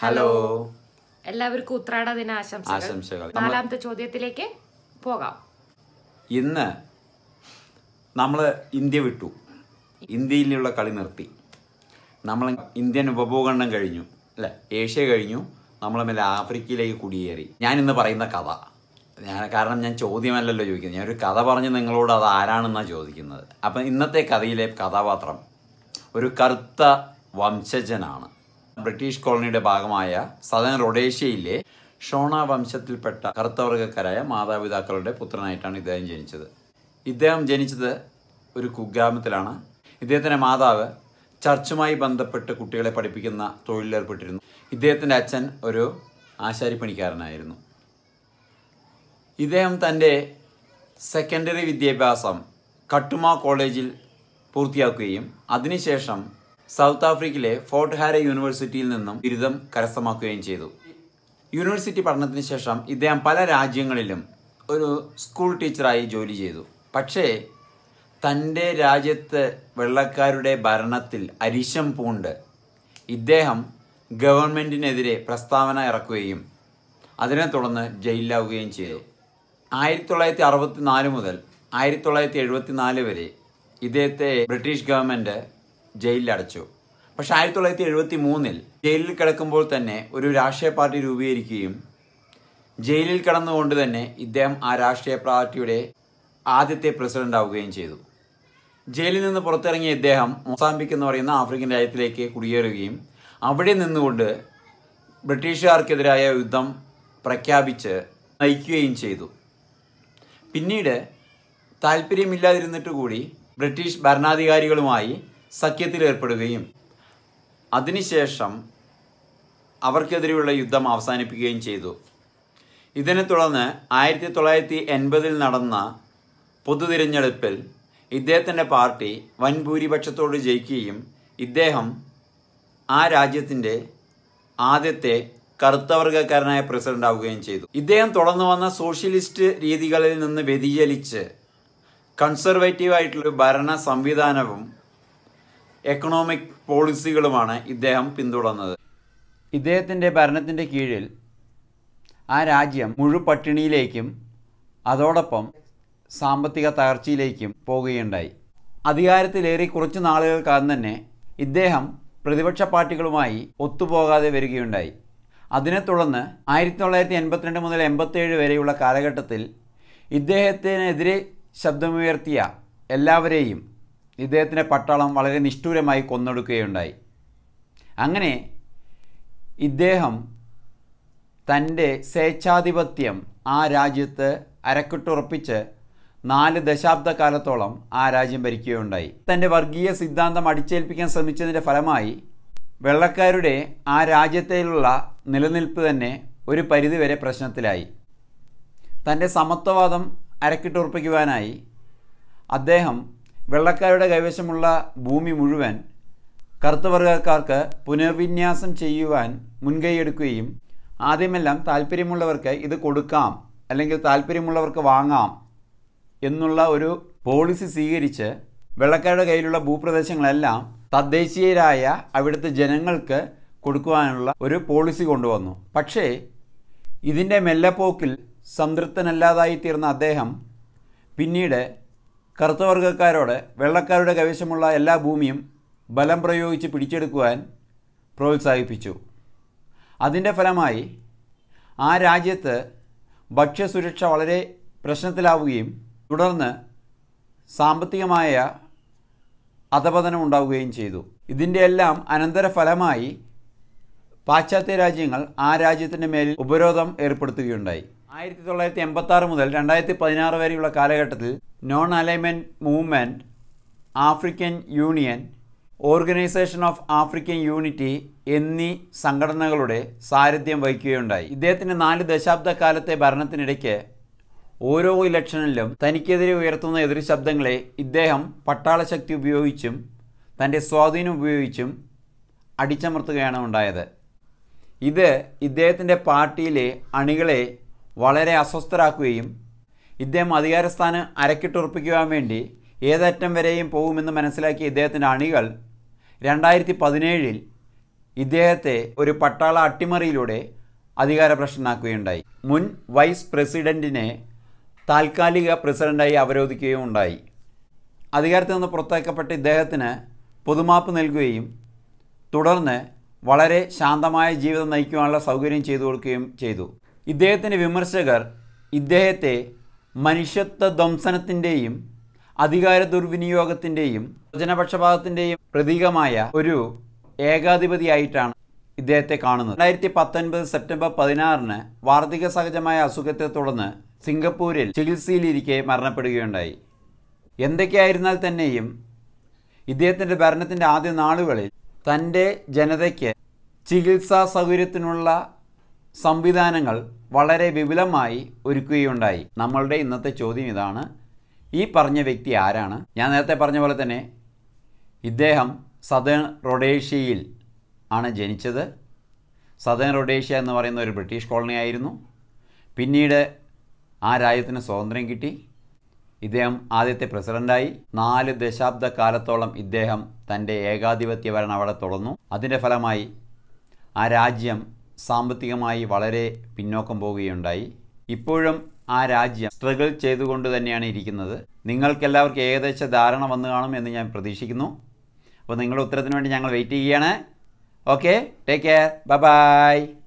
hello എല്ലാവർക്കും ഉത്രാട ദിന ആശംസകൾ നാലാമത്തെ ചോദ്യത്തിലേക്ക് പോകാം ഇന്ന് നമ്മൾ ഇന്ത്യ വിട്ടു ഇന്ത്യയിലുള്ള കളി നിർത്തി നമ്മൾ ഇന്ത്യൻ ഉപഭൂഖണ്ഡം കഴിഞ്ഞു അല്ലെ ഏഷ്യ കഴിഞ്ഞു നമ്മൾ മേലെ ആഫ്രിക്കയിലേക്ക് കുടിയേറി ഇന്ന് പറയുന്ന കഥ ഞാൻ കാരണം ഞാൻ ചോദ്യമല്ലല്ലോ ചോദിക്കുന്നത് ഞാനൊരു കഥ പറഞ്ഞ് നിങ്ങളോട് അത് ആരാണെന്നാണ് ചോദിക്കുന്നത് അപ്പം ഇന്നത്തെ കഥയിലെ കഥാപാത്രം ഒരു കറുത്ത വംശജനാണ് ബ്രിട്ടീഷ് കോളനിയുടെ ഭാഗമായ സദൻ റൊഡേഷ്യയിലെ ഷോണ വംശത്തിൽപ്പെട്ട കറുത്തവർഗക്കാരായ മാതാപിതാക്കളുടെ പുത്രനായിട്ടാണ് ഇദ്ദേഹം ജനിച്ചത് ഇദ്ദേഹം ജനിച്ചത് ഒരു കുഗ്രാമത്തിലാണ് ഇദ്ദേഹത്തിൻ്റെ മാതാവ് ചർച്ചുമായി ബന്ധപ്പെട്ട് കുട്ടികളെ പഠിപ്പിക്കുന്ന തൊഴിലേർപ്പെട്ടിരുന്നു ഇദ്ദേഹത്തിൻ്റെ അച്ഛൻ ഒരു ആശാരിപ്പണിക്കാരനായിരുന്നു ഇദ്ദേഹം തൻ്റെ സെക്കൻഡറി വിദ്യാഭ്യാസം കട്ടുമ കോളേജിൽ പൂർത്തിയാക്കുകയും അതിനുശേഷം സൗത്ത് ആഫ്രിക്കയിലെ ഫോർട്ട് ഹാരെ യൂണിവേഴ്സിറ്റിയിൽ നിന്നും ബിരുദം കരസ്ഥമാക്കുകയും ചെയ്തു യൂണിവേഴ്സിറ്റി പഠനത്തിന് ശേഷം ഇദ്ദേഹം പല രാജ്യങ്ങളിലും ഒരു സ്കൂൾ ടീച്ചറായി ജോലി ചെയ്തു പക്ഷേ തൻ്റെ രാജ്യത്ത് വെള്ളക്കാരുടെ ഭരണത്തിൽ അരിശം പൂണ്ട് ഇദ്ദേഹം ഗവൺമെൻറ്റിനെതിരെ പ്രസ്താവന ഇറക്കുകയും അതിനെ തുടർന്ന് ജയിലിലാവുകയും ചെയ്തു ആയിരത്തി തൊള്ളായിരത്തി അറുപത്തി നാല് മുതൽ ആയിരത്തി തൊള്ളായിരത്തി എഴുപത്തി നാല് വരെ ഇദ്ദേഹത്തെ ബ്രിട്ടീഷ് ഗവൺമെൻറ് ജയിലിലടച്ചു പക്ഷെ ആയിരത്തി തൊള്ളായിരത്തി എഴുപത്തി മൂന്നിൽ ജയിലിൽ കിടക്കുമ്പോൾ തന്നെ ഒരു രാഷ്ട്രീയ പാർട്ടി രൂപീകരിക്കുകയും ജയിലിൽ കിടന്നുകൊണ്ട് തന്നെ ഇദ്ദേഹം ആ രാഷ്ട്രീയ പാർട്ടിയുടെ ആദ്യത്തെ പ്രസിഡന്റ് ആവുകയും ചെയ്തു ജയിലിൽ നിന്ന് പുറത്തിറങ്ങിയ ഇദ്ദേഹം മൊസാംബിക് എന്ന് പറയുന്ന ആഫ്രിക്കൻ രാജ്യത്തിലേക്ക് കുടിയേറുകയും അവിടെ നിന്നുകൊണ്ട് ബ്രിട്ടീഷുകാർക്കെതിരായ യുദ്ധം പ്രഖ്യാപിച്ച് നയിക്കുകയും ചെയ്തു പിന്നീട് താല്പര്യമില്ലാതിരുന്നിട്ട് കൂടി ബ്രിട്ടീഷ് ഭരണാധികാരികളുമായി ഏർപ്പെടുകയും അതിനുശേഷം അവർക്കെതിരെയുള്ള യുദ്ധം അവസാനിപ്പിക്കുകയും ചെയ്തു ഇതിനെ തുടർന്ന് ആയിരത്തി തൊള്ളായിരത്തി എൺപതിൽ നടന്ന പൊതു തിരഞ്ഞെടുപ്പിൽ ഇദ്ദേഹത്തിൻ്റെ പാർട്ടി വൻ ഭൂരിപക്ഷത്തോട് ജയിക്കുകയും ഇദ്ദേഹം ആ രാജ്യത്തിൻ്റെ ആദ്യത്തെ കറുത്തവർഗക്കാരനായ പ്രസിഡന്റ് ആവുകയും ചെയ്തു ഇദ്ദേഹം തുടർന്നു വന്ന സോഷ്യലിസ്റ്റ് രീതികളിൽ നിന്ന് വ്യതിചലിച്ച് കൺസർവേറ്റീവ് ആയിട്ടുള്ള ഭരണ സംവിധാനവും എക്കണോമിക് പോളിസികളുമാണ് ഇദ്ദേഹം പിന്തുടർന്നത് ഇദ്ദേഹത്തിൻ്റെ ഭരണത്തിൻ്റെ കീഴിൽ ആ രാജ്യം മുഴുപട്ടിണിയിലേക്കും അതോടൊപ്പം സാമ്പത്തിക തകർച്ചയിലേക്കും പോകുകയുണ്ടായി അധികാരത്തിലേറി കുറച്ച് നാളുകൾക്കകം തന്നെ ഇദ്ദേഹം പ്രതിപക്ഷ പാർട്ടികളുമായി ഒത്തുപോകാതെ വരികയുണ്ടായി അതിനെ തുടർന്ന് ആയിരത്തി തൊള്ളായിരത്തി എൺപത്തിരണ്ട് മുതൽ എൺപത്തേഴ് വരെയുള്ള കാലഘട്ടത്തിൽ ഇദ്ദേഹത്തിനെതിരെ ശബ്ദമുയർത്തിയ എല്ലാവരെയും ഇദ്ദേഹത്തിൻ്റെ പട്ടാളം വളരെ നിഷ്ഠൂരമായി കൊന്നൊടുക്കുകയുണ്ടായി അങ്ങനെ ഇദ്ദേഹം തൻ്റെ സ്വേച്ഛാധിപത്യം ആ രാജ്യത്ത് അരക്കിട്ടുറപ്പിച്ച് നാല് ദശാബ്ദക്കാലത്തോളം ആ രാജ്യം ഭരിക്കുകയുണ്ടായി തൻ്റെ വർഗീയ സിദ്ധാന്തം അടിച്ചേൽപ്പിക്കാൻ ശ്രമിച്ചതിൻ്റെ ഫലമായി വെള്ളക്കാരുടെ ആ രാജ്യത്തിലുള്ള നിലനിൽപ്പ് തന്നെ ഒരു പരിധിവരെ പ്രശ്നത്തിലായി തൻ്റെ സമത്വവാദം അരക്കിട്ടുറപ്പിക്കുവാനായി അദ്ദേഹം വെള്ളക്കാരുടെ കൈവശമുള്ള ഭൂമി മുഴുവൻ കറുത്തവർഗക്കാർക്ക് പുനർവിന്യാസം ചെയ്യുവാൻ മുൻകൈയെടുക്കുകയും ആദ്യമെല്ലാം താല്പര്യമുള്ളവർക്ക് ഇത് കൊടുക്കാം അല്ലെങ്കിൽ താല്പര്യമുള്ളവർക്ക് വാങ്ങാം എന്നുള്ള ഒരു പോളിസി സ്വീകരിച്ച് വെള്ളക്കാരുടെ കയ്യിലുള്ള ഭൂപ്രദേശങ്ങളെല്ലാം തദ്ദേശീയരായ അവിടുത്തെ ജനങ്ങൾക്ക് കൊടുക്കുവാനുള്ള ഒരു പോളിസി കൊണ്ടുവന്നു പക്ഷേ ഇതിൻ്റെ മെല്ലപ്പോക്കിൽ സംതൃപ്തനല്ലാതായി തീർന്ന അദ്ദേഹം പിന്നീട് കറുത്തവർഗ്ഗക്കാരോട് വെള്ളക്കാരുടെ കൈവശമുള്ള എല്ലാ ഭൂമിയും ബലം പ്രയോഗിച്ച് പിടിച്ചെടുക്കുവാൻ പ്രോത്സാഹിപ്പിച്ചു അതിൻ്റെ ഫലമായി ആ രാജ്യത്ത് ഭക്ഷ്യസുരക്ഷ വളരെ പ്രശ്നത്തിലാവുകയും തുടർന്ന് സാമ്പത്തികമായ അധപതനം ഉണ്ടാവുകയും ചെയ്തു ഇതിൻ്റെ എല്ലാം അനന്തരഫലമായി പാശ്ചാത്യ രാജ്യങ്ങൾ ആ രാജ്യത്തിൻ്റെ മേൽ ഉപരോധം ഏർപ്പെടുത്തുകയുണ്ടായി ആയിരത്തി തൊള്ളായിരത്തി എൺപത്തി ആറ് മുതൽ രണ്ടായിരത്തി പതിനാറ് വരെയുള്ള കാലഘട്ടത്തിൽ Non Alignment Movement African Union Organisation of African Unity എന്നീ സംഘടനകളുടെ സാരഥ്യം വഹിക്കുകയുണ്ടായി ഇദ്ദേഹത്തിൻ്റെ നാല് ദശാബ്ദക്കാലത്തെ ഭരണത്തിനിടയ്ക്ക് ഓരോ ഇലക്ഷനിലും തനിക്കെതിരെ ഉയർത്തുന്ന എതിർശബ്ദങ്ങളെ ഇദ്ദേഹം പട്ടാളശക്തി ഉപയോഗിച്ചും തൻ്റെ സ്വാധീനം ഉപയോഗിച്ചും അടിച്ചമർത്തുകയാണ് ഉണ്ടായത് ഇത് ഇദ്ദേഹത്തിൻ്റെ പാർട്ടിയിലെ അണികളെ വളരെ അസ്വസ്ഥരാക്കുകയും ഇദ്ദേഹം അധികാരസ്ഥാനം അരക്കിട്ടുറപ്പിക്കുവാൻ വേണ്ടി ഏതറ്റം വരെയും പോകുമെന്ന് മനസ്സിലാക്കിയ ഇദ്ദേഹത്തിൻ്റെ അണികൾ രണ്ടായിരത്തി പതിനേഴിൽ ഇദ്ദേഹത്തെ ഒരു പട്ടാള അട്ടിമറിയിലൂടെ അധികാരഭ്രഷ്ടനാക്കുകയുണ്ടായി മുൻ വൈസ് പ്രസിഡൻറ്റിനെ താൽക്കാലിക പ്രസിഡൻ്റായി അവരോധിക്കുകയും ഉണ്ടായി അധികാരത്തിൽ നിന്ന് പുറത്താക്കപ്പെട്ട ഇദ്ദേഹത്തിന് പൊതുമാപ്പ് നൽകുകയും തുടർന്ന് വളരെ ശാന്തമായ ജീവിതം നയിക്കുവാനുള്ള സൗകര്യം ചെയ്തു കൊടുക്കുകയും ചെയ്തു ഇദ്ദേഹത്തിൻ്റെ വിമർശകർ ഇദ്ദേഹത്തെ മനുഷ്യത്വ ധ്വംസനത്തിൻ്റെയും അധികാര ദുർവിനിയോഗത്തിൻ്റെയും ജനപക്ഷപാതത്തിൻ്റെയും പ്രതീകമായ ഒരു ഏകാധിപതിയായിട്ടാണ് ഇദ്ദേഹത്തെ കാണുന്നത് രണ്ടായിരത്തി പത്തൊൻപത് സെപ്റ്റംബർ പതിനാറിന് വാർദ്ധിക സഹജമായ അസുഖത്തെ തുടർന്ന് സിംഗപ്പൂരിൽ ചികിത്സയിലിരിക്കെ മരണപ്പെടുകയുണ്ടായി എന്തൊക്കെയായിരുന്നാൽ തന്നെയും ഇദ്ദേഹത്തിൻ്റെ ഭരണത്തിൻ്റെ ആദ്യ നാളുകളിൽ തൻ്റെ ജനതയ്ക്ക് ചികിത്സാ സൗകര്യത്തിനുള്ള സംവിധാനങ്ങൾ വളരെ വിപുലമായി ഒരുക്കുകയുണ്ടായി നമ്മളുടെ ഇന്നത്തെ ചോദ്യം ഇതാണ് ഈ പറഞ്ഞ വ്യക്തി ആരാണ് ഞാൻ നേരത്തെ പറഞ്ഞ പോലെ തന്നെ ഇദ്ദേഹം സദേൺ റൊഡേഷ്യയിൽ ആണ് ജനിച്ചത് സദേൺ റൊഡേഷ്യ എന്ന് പറയുന്ന ഒരു ബ്രിട്ടീഷ് കോളനി ആയിരുന്നു പിന്നീട് ആ രാജ്യത്തിന് സ്വാതന്ത്ര്യം കിട്ടി ഇദ്ദേഹം ആദ്യത്തെ പ്രസിഡൻ്റായി നാല് ദശാബ്ദ കാലത്തോളം ഇദ്ദേഹം തൻ്റെ ഏകാധിപത്യ ഭരണം അവിടെ തുടർന്നു അതിൻ്റെ ഫലമായി ആ രാജ്യം സാമ്പത്തികമായി വളരെ പിന്നോക്കം പോവുകയുണ്ടായി ഇപ്പോഴും ആ രാജ്യം സ്ട്രഗിൾ ചെയ്തുകൊണ്ട് തന്നെയാണ് ഇരിക്കുന്നത് നിങ്ങൾക്കെല്ലാവർക്കും ഏകദേശ ധാരണ വന്നു കാണും എന്ന് ഞാൻ പ്രതീക്ഷിക്കുന്നു അപ്പോൾ നിങ്ങളുടെ ഉത്തരത്തിന് വേണ്ടി ഞങ്ങൾ വെയിറ്റ് ചെയ്യുകയാണ് ഓക്കെ ടേക്ക് കെയർ ബൈ